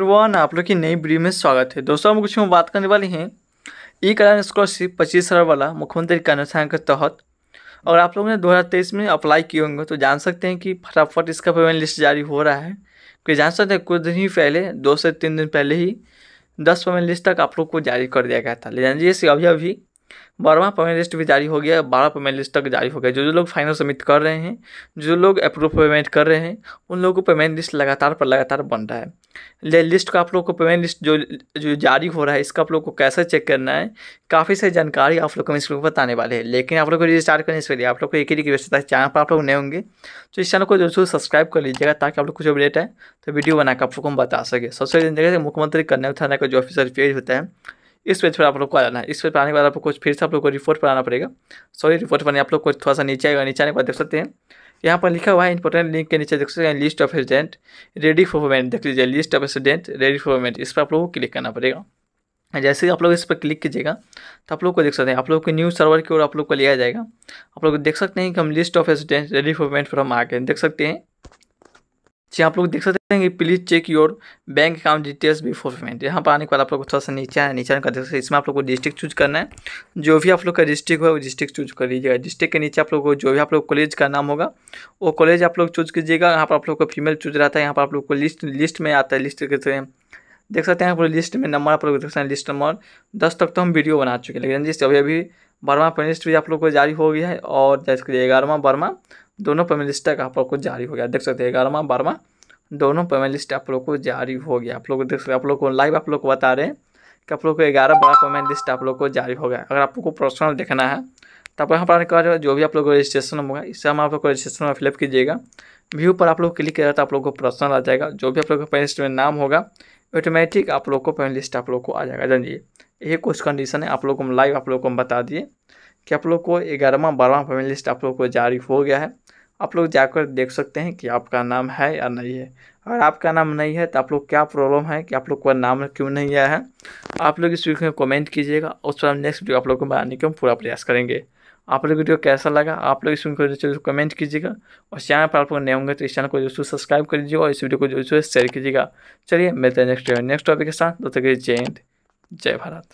one आप लोग की नई वीडियो में स्वागत है दोस्तों हम कुछ में बात करने वाले हैं ई कल्याण स्कॉलरशिप पच्चीस हज़ार वाला मुख्यमंत्री कार्यान्वयन के तहत अगर आप लोगों ने 2023 में अप्लाई किए होंगे तो जान सकते हैं कि फटाफट इसका पेमेंट लिस्ट जारी हो रहा है क्योंकि तो जान सकते हैं कुछ दिन ही पहले दो से तीन दिन पहले ही दस पेमेंट लिस्ट तक आप लोग को जारी कर दिया गया था ले जान जानिए अभी अभी बारहवा पेमेंट लिस्ट भी जारी हो गया बारह पेमेंट लिस्ट तक जारी हो गया जो जो लोग फाइनल सबमिट कर रहे हैं जो लोग अप्रूव पेमेंट कर रहे हैं उन लोगों को पेमेंट लिस्ट लगातार पर लगातार बन रहा है लिस्ट का आप लोग को पेमेंट लिस्ट जो जो जारी हो रहा है इसका आप लोग को कैसे चेक करना है काफ़ी सारी जानकारी आप लोग को इस इसको बताने वाले हैं लेकिन आप लोग को रजिस्टार्ट करने से पहले आप लोग को एक ही रिक्वेस्ट है चैनल पर आप लोग नए होंगे तो इस चैनल को जरूर सब्सक्राइब कर लीजिएगा ताकि आप लोग को अपडेट है तो वीडियो बनाकर आप लोग को हम बता सके सबसे पहले जगह मुख्यमंत्री कन्या थाना का जो ऑफिसर पेज होता है इस पेज पर आप लोग को आना है इस पेज पर आने के बाद आपको कुछ फिर से आप लोग को रिपोर्ट पर आना पड़ेगा सॉरी रिपोर्ट पर आप लोग को थोड़ा सा नीचे आएगा नीचे आने के बाद देख सकते हैं यहाँ पर लिखा हुआ है इंपॉर्टेंट लिंक के नीचे देख सकते हैं list of student ready for payment देख लीजिए list of student ready for payment इस पर आप लोगों को क्लिक करना पड़ेगा जैसे ही आप लोग इस पर क्लिक कीजिएगा तो आप लोग को देख सकते हैं आप लोग को न्यू सर्वर की ओर आप लोग को लिया जाएगा आप लोग देख सकते हैं कि हम list of student ready for payment पर हम आ गए देख सकते हैं जी आप लोग देख सकते हैं कि please check your bank account details before payment यहाँ पर आने के बाद आप लोग थोड़ा सा नीचे है नीचे आने का देख सकते हैं इसमें आप लोग को डिस्ट्रिक्ट चूज करना है जो भी आप लोग का डिस्ट्रिक्ट हो वो डिस्ट्रिक्ट चूज कर लीजिएगा डिस्ट्रिक्ट के नीचे आप लोग को जो भी आप लोग कॉलेज का नाम होगा वो कॉलेज आप लोग चूज कीजिएगा यहाँ पर आप लोग को फीमेल चूज रहता है यहाँ पर आप लोग को लिस्ट लिस्ट में आता है लिस्ट के हैं देख सकते हैं पूरे लिस्ट में नंबर आप लोग देख सकते हैं लिस्ट नंबर दस तक तो हम वीडियो बना चुके हैं लेकिन जिस अभी अभी बारहवा प्लेलिस्ट लिस्ट भी आप लोग को जारी हो गया है और जैसे कि ग्यारहवा बारहवा दोनों पेमेंट लिस्ट का आप लोग को जारी हो गया देख सकते हैं ग्यारहवा बारहवा दोनों पेमेंट लिस्ट आप लोग को जारी हो गया आप लोग देख सकते आप लोग को लाइव आप लोग को बता रहे हैं कि आप लोग को ग्यारह बारह पेमेंट लिस्ट आप लोग को जारी हो गया अगर आप लोग को पर्सनल देखना है तो आप यहाँ पर के जो भी आप लोग को रजिस्ट्रेशन होगा इससे हम आप लोग को रजिस्ट्रेशन में फिलअप कीजिएगा व्यू पर आप लोग क्लिक करेगा तो आप लोग को पर्सनल आ जाएगा जो भी आप लोग का लिस्ट में नाम होगा ऑटोमेटिक आप लोग को पेन लिस्ट आप लोग को आ जाएगा जानिए ये कुछ कंडीशन है आप लोग को हम लाइव आप लोग को हम बता दिए कि आप लोग को ग्यारहवा बारहवा पेमेंट लिस्ट आप लोग को जारी हो गया है आप लोग जाकर देख सकते हैं कि आपका नाम है या नहीं है अगर आपका नाम नहीं है तो आप लोग क्या प्रॉब्लम है कि आप लोग का नाम क्यों नहीं आया है आप लोग इस वीडियो में कमेंट कीजिएगा उस पर हम नेक्स्ट वीडियो आप लोग को बनाने के हम पूरा प्रयास करेंगे आप लोग वीडियो कैसा लगा आप लोग इस वीडियो को कमेंट कीजिएगा और चैनल पर आप लोग नए होंगे तो इस चैनल को जो सब्सक्राइब कर लीजिएगा और इस वीडियो को जरूर शेयर कीजिएगा चलिए मिलते हैं नेक्स्ट नेक्स्ट टॉपिक के साथ तो तक जय हिंद जय भारत